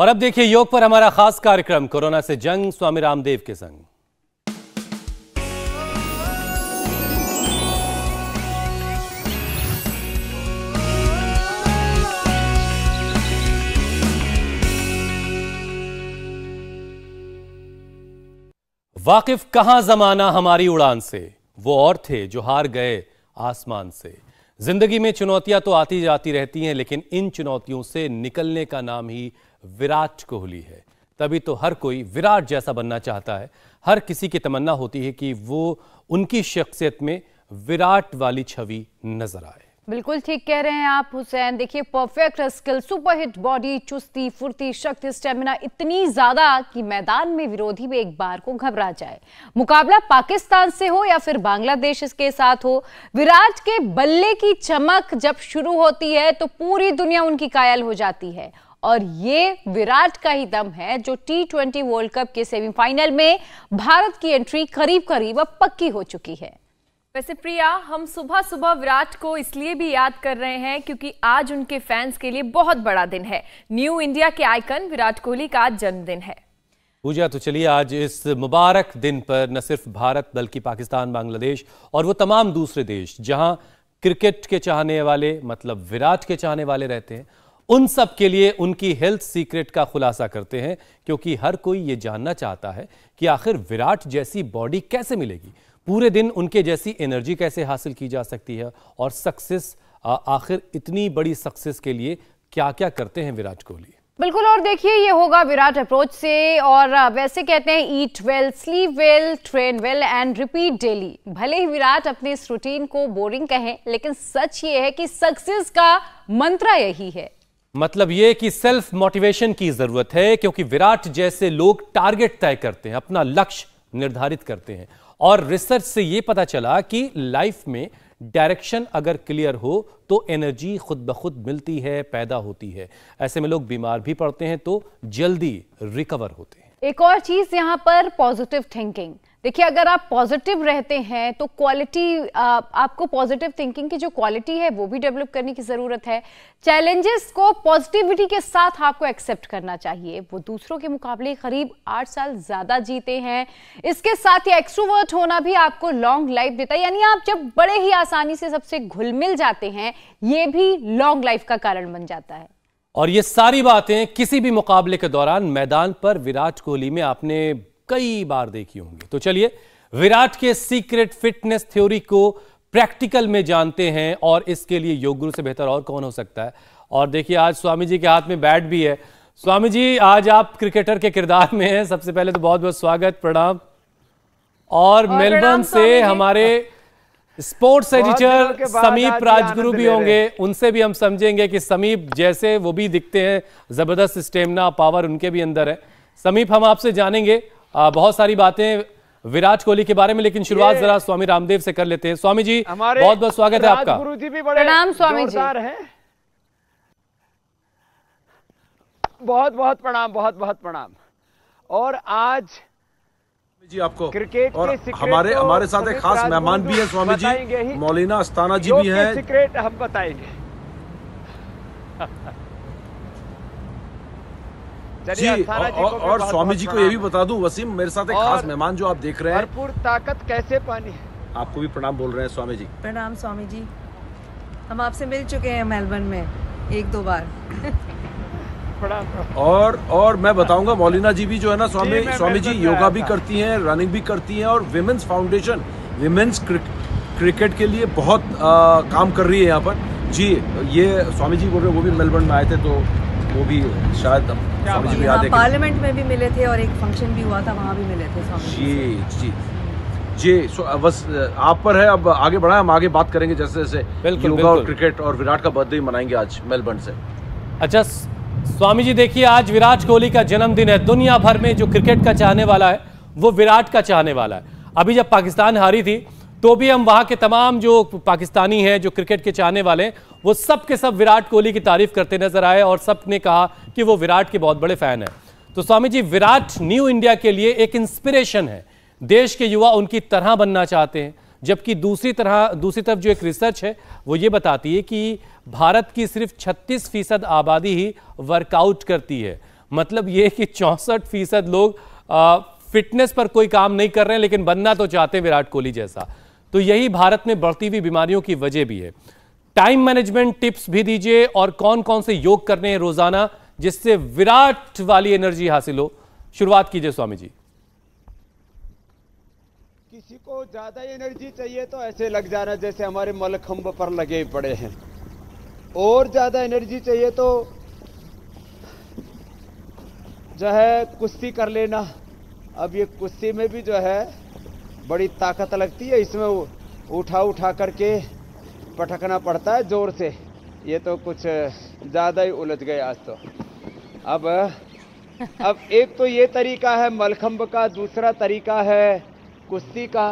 और अब देखिए योग पर हमारा खास कार्यक्रम कोरोना से जंग स्वामी रामदेव के संग वाकिफ कहां जमाना हमारी उड़ान से वो और थे जो हार गए आसमान से जिंदगी में चुनौतियां तो आती जाती रहती हैं लेकिन इन चुनौतियों से निकलने का नाम ही विराट कोहली है तभी तो हर कोई विराट जैसा बनना चाहता है हर किसी की तमन्ना होती है कि वो उनकी शख्सियत में विराट वाली छवि नजर आए बिल्कुल ठीक कह रहे हैं आप हुसैन देखिए परफेक्ट स्किल सुपरहिट बॉडी चुस्ती फुर्ती शक्ति स्टेमिना इतनी ज्यादा कि मैदान में विरोधी भी एक बार को घबरा जाए मुकाबला पाकिस्तान से हो या फिर बांग्लादेश के साथ हो विराट के बल्ले की चमक जब शुरू होती है तो पूरी दुनिया उनकी कायल हो जाती है और ये विराट का ही दम है जो टी ट्वेंटी वर्ल्ड कप के सेमीफाइनल में भारत की एंट्री करीब करीब अब पक्की हो चुकी है वैसे प्रिया हम सुबह सुबह विराट को इसलिए भी याद कर रहे हैं क्योंकि आज उनके फैंस के लिए बहुत बड़ा दिन है न्यू इंडिया के आइकन विराट कोहली का जन्मदिन है पूजा तो चलिए आज इस मुबारक दिन पर न सिर्फ भारत बल्कि पाकिस्तान बांग्लादेश और वो तमाम दूसरे देश जहां क्रिकेट के चाहने वाले मतलब विराट के चाहने वाले रहते हैं उन सब के लिए उनकी हेल्थ सीक्रेट का खुलासा करते हैं क्योंकि हर कोई ये जानना चाहता है कि आखिर विराट जैसी बॉडी कैसे मिलेगी पूरे दिन उनके जैसी एनर्जी कैसे हासिल की जा सकती है और सक्सेस आखिर इतनी बड़ी सक्सेस के लिए क्या क्या करते हैं विराट कोहली बिल्कुल और देखिए ये होगा विराट अप्रोच से और वैसे कहते हैं eat well sleep well train well and repeat daily भले ही विराट अपने इस रूटीन को बोरिंग कहें लेकिन सच ये है कि सक्सेस का मंत्र यही है मतलब ये कि सेल्फ मोटिवेशन की जरूरत है क्योंकि विराट जैसे लोग टारगेट तय करते हैं अपना लक्ष्य निर्धारित करते हैं और रिसर्च से यह पता चला कि लाइफ में डायरेक्शन अगर क्लियर हो तो एनर्जी खुद ब खुद मिलती है पैदा होती है ऐसे में लोग बीमार भी पड़ते हैं तो जल्दी रिकवर होते हैं एक और चीज यहां पर पॉजिटिव थिंकिंग देखिए अगर आप पॉजिटिव रहते हैं तो क्वालिटी आपको पॉजिटिव थिंकिंग की जो क्वालिटी है वो भी डेवलप करने की ज़रूरत है चैलेंजेस को पॉजिटिविटी के साथ आपको एक्सेप्ट करना चाहिए वो दूसरों के मुकाबले करीब आठ साल ज़्यादा जीते हैं इसके साथ ही एक्सट्रोवर्ट होना भी आपको लॉन्ग लाइफ देता है यानी आप जब बड़े ही आसानी से सबसे घुल जाते हैं ये भी लॉन्ग लाइफ का कारण बन जाता है और ये सारी बातें किसी भी मुकाबले के दौरान मैदान पर विराट कोहली में आपने कई बार देखी होंगी तो चलिए विराट के सीक्रेट फिटनेस थ्योरी को प्रैक्टिकल में जानते हैं और इसके लिए योग गुरु से बेहतर और कौन हो सकता है और देखिए आज स्वामी जी के हाथ में बैट भी है स्वामी जी आज आप क्रिकेटर के किरदार में हैं सबसे पहले तो बहुत बहुत स्वागत प्रणाम और, मेलबर्न से हमारे स्पोर्ट्स एडिटर समीप राजगुरु भी होंगे उनसे भी हम समझेंगे कि समीप जैसे वो भी दिखते हैं जबरदस्त स्टेमिना पावर उनके भी अंदर है समीप हम आपसे जानेंगे बहुत सारी बातें विराट कोहली के बारे में लेकिन शुरुआत जरा स्वामी रामदेव से कर लेते हैं स्वामी जी हमारे बहुत बहुत स्वागत है आपका गुरु जी भी बड़े प्रणाम स्वामी जी है बहुत बहुत प्रणाम बहुत बहुत प्रणाम और आज जी आपको क्रिकेट और हमारे तो हमारे साथ एक खास मेहमान भी है स्वामी जी मौलिना अस्ताना जी भी है सीक्रेट हम बताएंगे जी और, और, स्वामी जी को ये भी बता दूं वसीम मेरे साथ एक खास मेहमान जो आप देख रहे हैं भरपूर ताकत कैसे पानी आपको भी प्रणाम बोल रहे हैं स्वामी जी प्रणाम स्वामी जी हम आपसे मिल चुके हैं मेलबर्न में एक दो बार और और मैं बताऊंगा मौलिना जी भी जो है ना स्वामी स्वामी जी योगा भी करती हैं रनिंग भी करती हैं और विमेंस फाउंडेशन विमेंस क्रिकेट के लिए बहुत आ, काम कर रही है यहाँ पर जी ये स्वामी जी बोल रहे वो भी मेलबर्न में आए थे तो वो भी शायद स्वामी जी याद हाँ, है पार्लियामेंट में भी मिले थे और एक फंक्शन भी हुआ था वहाँ भी मिले थे स्वामी जी जी जी सो बस आप पर है अब आगे बढ़ाए हम आगे बात करेंगे जैसे जैसे योगा और क्रिकेट और विराट का बर्थडे मनाएंगे आज मेलबर्न से अच्छा स्वामी जी देखिए आज विराट कोहली का जन्मदिन है दुनिया भर में जो क्रिकेट का चाहने वाला है वो विराट का चाहने वाला है अभी जब पाकिस्तान हारी थी तो भी हम वहाँ के तमाम जो पाकिस्तानी हैं जो क्रिकेट के चाहने वाले हैं वो सब के सब विराट कोहली की तारीफ करते नजर आए और सब ने कहा कि वो विराट के बहुत बड़े फैन हैं तो स्वामी जी विराट न्यू इंडिया के लिए एक इंस्पिरेशन है देश के युवा उनकी तरह बनना चाहते हैं जबकि दूसरी तरह दूसरी तरफ जो एक रिसर्च है वो ये बताती है कि भारत की सिर्फ छत्तीस फीसद आबादी ही वर्कआउट करती है मतलब ये कि चौंसठ फीसद लोग आ, फिटनेस पर कोई काम नहीं कर रहे हैं लेकिन बनना तो चाहते हैं विराट कोहली जैसा तो यही भारत में बढ़ती हुई बीमारियों की वजह भी है टाइम मैनेजमेंट टिप्स भी दीजिए और कौन कौन से योग करने हैं रोजाना जिससे विराट वाली एनर्जी हासिल हो शुरुआत कीजिए स्वामी जी किसी को ज्यादा एनर्जी चाहिए तो ऐसे लग जाना जैसे हमारे मलखंब पर लगे पड़े हैं और ज्यादा एनर्जी चाहिए तो जो है कुश्ती कर लेना अब ये कुश्ती में भी जो है बड़ी ताकत लगती है इसमें उठा उठा करके पटकना पड़ता है ज़ोर से ये तो कुछ ज़्यादा ही उलझ गए आज तो अब अब एक तो ये तरीका है मलखम्ब का दूसरा तरीका है कुश्ती का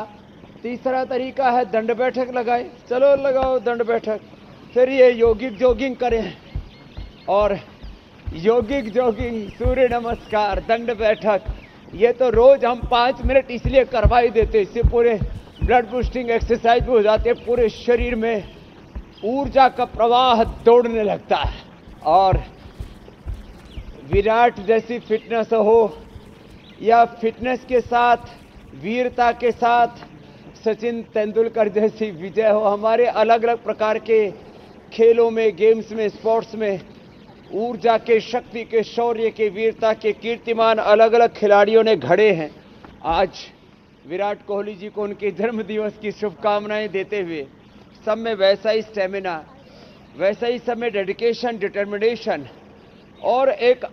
तीसरा तरीका है दंड बैठक लगाए चलो लगाओ दंड बैठक फिर ये योगिक जोगिंग करें और योगिक जोगिंग सूर्य नमस्कार दंड बैठक ये तो रोज हम पाँच मिनट इसलिए करवा ही देते इससे पूरे ब्लड बूस्टिंग एक्सरसाइज भी हो जाते हैं पूरे शरीर में ऊर्जा का प्रवाह दौड़ने लगता है और विराट जैसी फिटनेस हो या फिटनेस के साथ वीरता के साथ सचिन तेंदुलकर जैसी विजय हो हमारे अलग अलग प्रकार के खेलों में गेम्स में स्पोर्ट्स में ऊर्जा के शक्ति के शौर्य के वीरता के कीर्तिमान अलग अलग खिलाड़ियों ने घड़े हैं आज विराट कोहली जी को उनके जन्म दिवस की शुभकामनाएं देते हुए सब में वैसा ही स्टेमिना वैसा ही सब में डेडिकेशन डिटर्मिनेशन और एक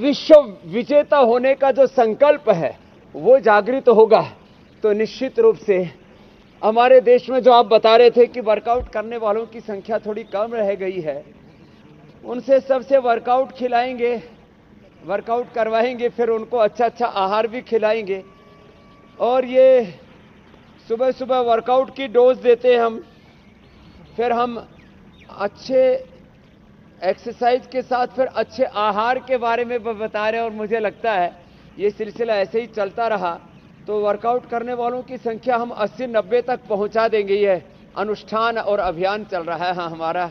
विश्व विजेता होने का जो संकल्प है वो जागृत तो होगा तो निश्चित रूप से हमारे देश में जो आप बता रहे थे कि वर्कआउट करने वालों की संख्या थोड़ी कम रह गई है उनसे सबसे वर्कआउट खिलाएंगे वर्कआउट करवाएंगे फिर उनको अच्छा अच्छा आहार भी खिलाएंगे और ये सुबह सुबह वर्कआउट की डोज देते हैं हम फिर हम अच्छे एक्सरसाइज के साथ फिर अच्छे आहार के बारे में बता रहे हैं और मुझे लगता है ये सिलसिला ऐसे ही चलता रहा तो वर्कआउट करने वालों की संख्या हम 80-90 तक पहुंचा देंगे ये अनुष्ठान और अभियान चल रहा है हाँ हमारा